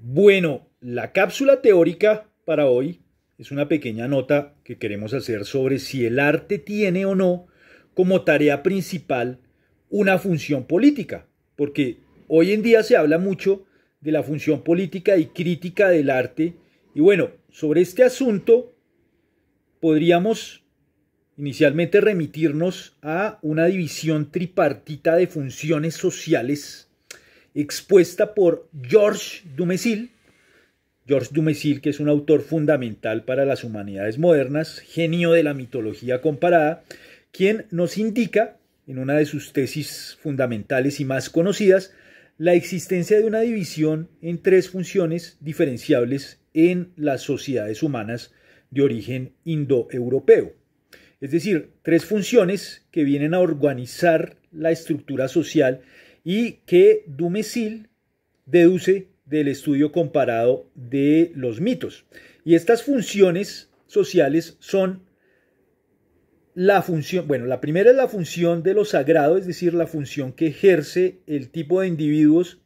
Bueno, la cápsula teórica para hoy es una pequeña nota que queremos hacer sobre si el arte tiene o no como tarea principal una función política, porque hoy en día se habla mucho de la función política y crítica del arte, y bueno, sobre este asunto podríamos inicialmente remitirnos a una división tripartita de funciones sociales expuesta por George Dumézil, George Dumézil, que es un autor fundamental para las humanidades modernas, genio de la mitología comparada, quien nos indica, en una de sus tesis fundamentales y más conocidas, la existencia de una división en tres funciones diferenciables en las sociedades humanas de origen indoeuropeo. Es decir, tres funciones que vienen a organizar la estructura social y que Dumesil deduce del estudio comparado de los mitos. Y estas funciones sociales son la función, bueno, la primera es la función de lo sagrado, es decir, la función que ejerce el tipo de individuos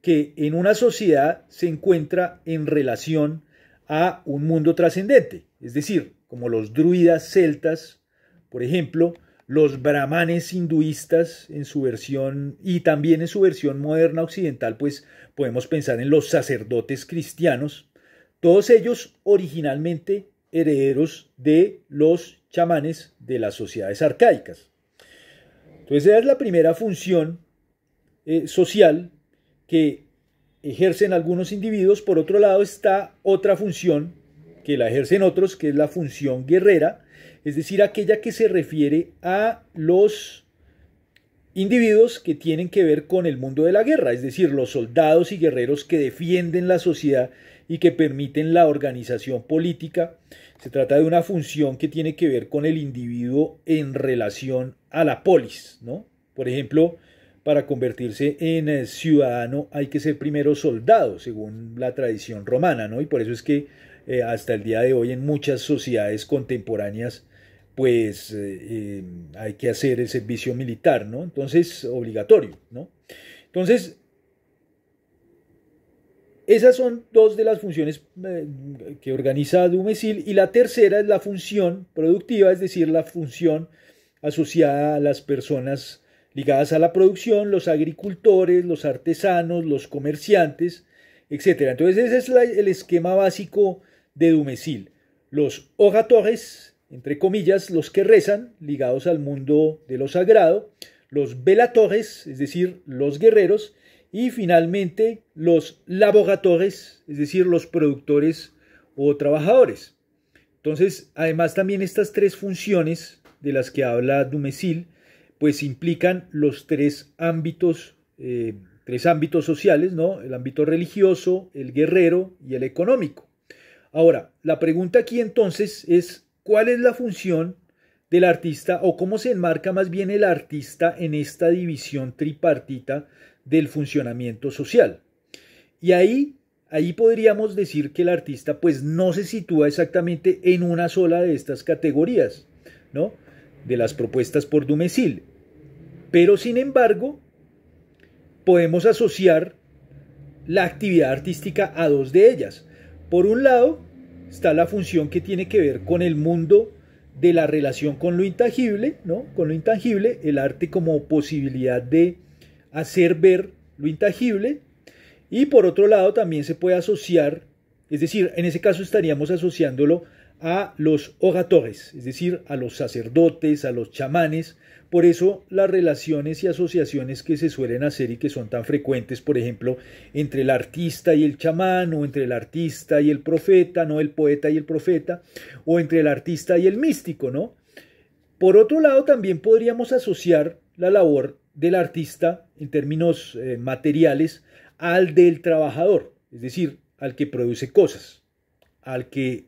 que en una sociedad se encuentra en relación a un mundo trascendente, es decir, como los druidas celtas, por ejemplo, los brahmanes hinduistas en su versión y también en su versión moderna occidental, pues podemos pensar en los sacerdotes cristianos, todos ellos originalmente herederos de los chamanes de las sociedades arcaicas. Entonces esa es la primera función eh, social que ejercen algunos individuos. Por otro lado está otra función que la ejercen otros, que es la función guerrera, es decir, aquella que se refiere a los individuos que tienen que ver con el mundo de la guerra, es decir, los soldados y guerreros que defienden la sociedad y que permiten la organización política. Se trata de una función que tiene que ver con el individuo en relación a la polis, ¿no? Por ejemplo, para convertirse en eh, ciudadano hay que ser primero soldado, según la tradición romana, ¿no? Y por eso es que eh, hasta el día de hoy en muchas sociedades contemporáneas pues eh, eh, hay que hacer el servicio militar, ¿no? Entonces, obligatorio, ¿no? Entonces, esas son dos de las funciones eh, que organiza Dumesil y la tercera es la función productiva, es decir, la función asociada a las personas ligadas a la producción, los agricultores, los artesanos, los comerciantes, etc. Entonces ese es el esquema básico de Dumesil. Los oratores, entre comillas, los que rezan, ligados al mundo de lo sagrado, los velatores, es decir, los guerreros, y finalmente los laboratores, es decir, los productores o trabajadores. Entonces, además también estas tres funciones de las que habla Dumesil, pues implican los tres ámbitos, eh, tres ámbitos sociales, ¿no? El ámbito religioso, el guerrero y el económico. Ahora, la pregunta aquí entonces es ¿Cuál es la función del artista o cómo se enmarca más bien el artista en esta división tripartita del funcionamiento social? Y ahí, ahí podríamos decir que el artista pues no se sitúa exactamente en una sola de estas categorías, ¿no? De las propuestas por Dumesil. Pero sin embargo, podemos asociar la actividad artística a dos de ellas. Por un lado, está la función que tiene que ver con el mundo de la relación con lo intangible, ¿no? Con lo intangible, el arte como posibilidad de hacer ver lo intangible. Y por otro lado, también se puede asociar, es decir, en ese caso estaríamos asociándolo a los oratores, es decir, a los sacerdotes, a los chamanes. Por eso las relaciones y asociaciones que se suelen hacer y que son tan frecuentes, por ejemplo, entre el artista y el chamán, o entre el artista y el profeta, no el poeta y el profeta, o entre el artista y el místico, ¿no? Por otro lado, también podríamos asociar la labor del artista en términos eh, materiales al del trabajador, es decir, al que produce cosas, al que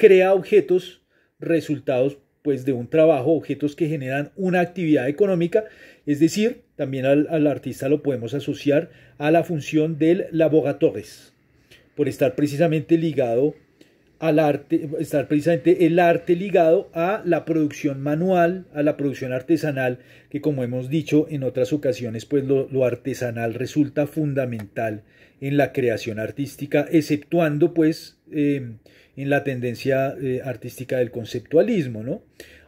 crea objetos, resultados pues de un trabajo, objetos que generan una actividad económica, es decir, también al, artista lo podemos asociar a la función del laboratorio, por estar precisamente ligado al arte, estar precisamente el arte ligado a la producción manual, a la producción artesanal, que como hemos dicho en otras ocasiones, pues lo, artesanal resulta fundamental en la creación artística, exceptuando pues em, en la tendencia eh, artística del conceptualismo, ¿no?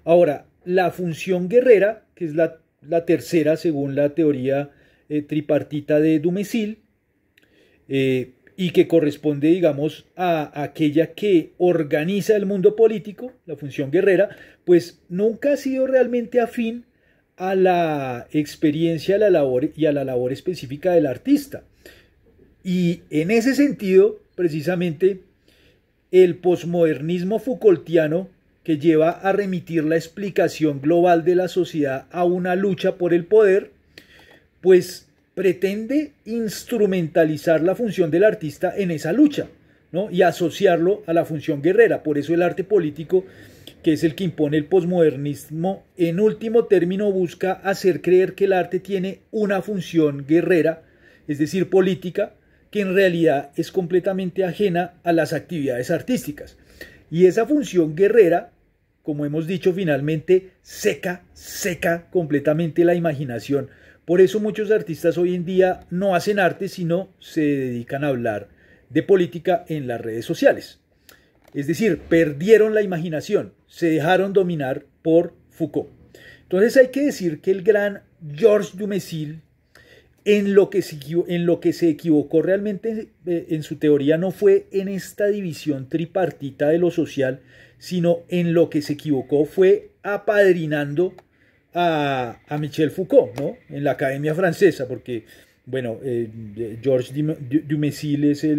Ahora, la función guerrera, que es la, tercera según la teoría eh, tripartita de Dumesil, eh, y que corresponde, digamos, a aquella que organiza el mundo político, la función guerrera, pues nunca ha sido realmente afín a la experiencia a la labor y a la labor específica del artista. Y en ese sentido, precisamente, el posmodernismo Foucaultiano que lleva a remitir la explicación global de la sociedad a una lucha por el poder, pues pretende instrumentalizar la función del artista en esa lucha ¿no? y asociarlo a la función guerrera. Por eso el arte político, que es el que impone el posmodernismo, en último término busca hacer creer que el arte tiene una función guerrera, es decir, política, que en realidad es completamente ajena a las actividades artísticas. Y esa función guerrera, como hemos dicho, finalmente seca, seca completamente la imaginación por eso muchos artistas hoy en día no hacen arte, sino se dedican a hablar de política en las redes sociales. Es decir, perdieron la imaginación, se dejaron dominar por Foucault. Entonces hay que decir que el gran Georges Dumézil en lo, que se, en lo que se equivocó realmente eh, en su teoría no fue en esta división tripartita de lo social, sino en lo que se equivocó fue apadrinando a, Michel Foucault, ¿no? En la Academia Francesa, porque, bueno, eh, Georges Dumézil es eh,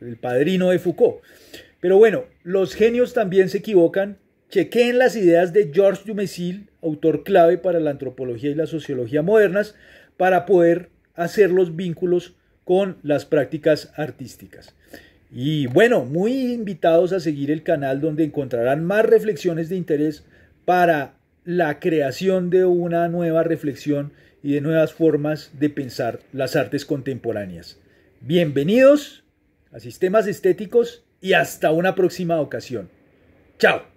el, padrino de Foucault. Pero bueno, los genios también se equivocan. Chequeen las ideas de Georges Dumézil, autor clave para la antropología y la sociología modernas, para poder hacer los vínculos con las prácticas artísticas. Y bueno, muy invitados a seguir el canal donde encontrarán más reflexiones de interés para la creación de una nueva reflexión y de nuevas formas de pensar las artes contemporáneas. Bienvenidos a Sistemas Estéticos y hasta una próxima ocasión. Chao.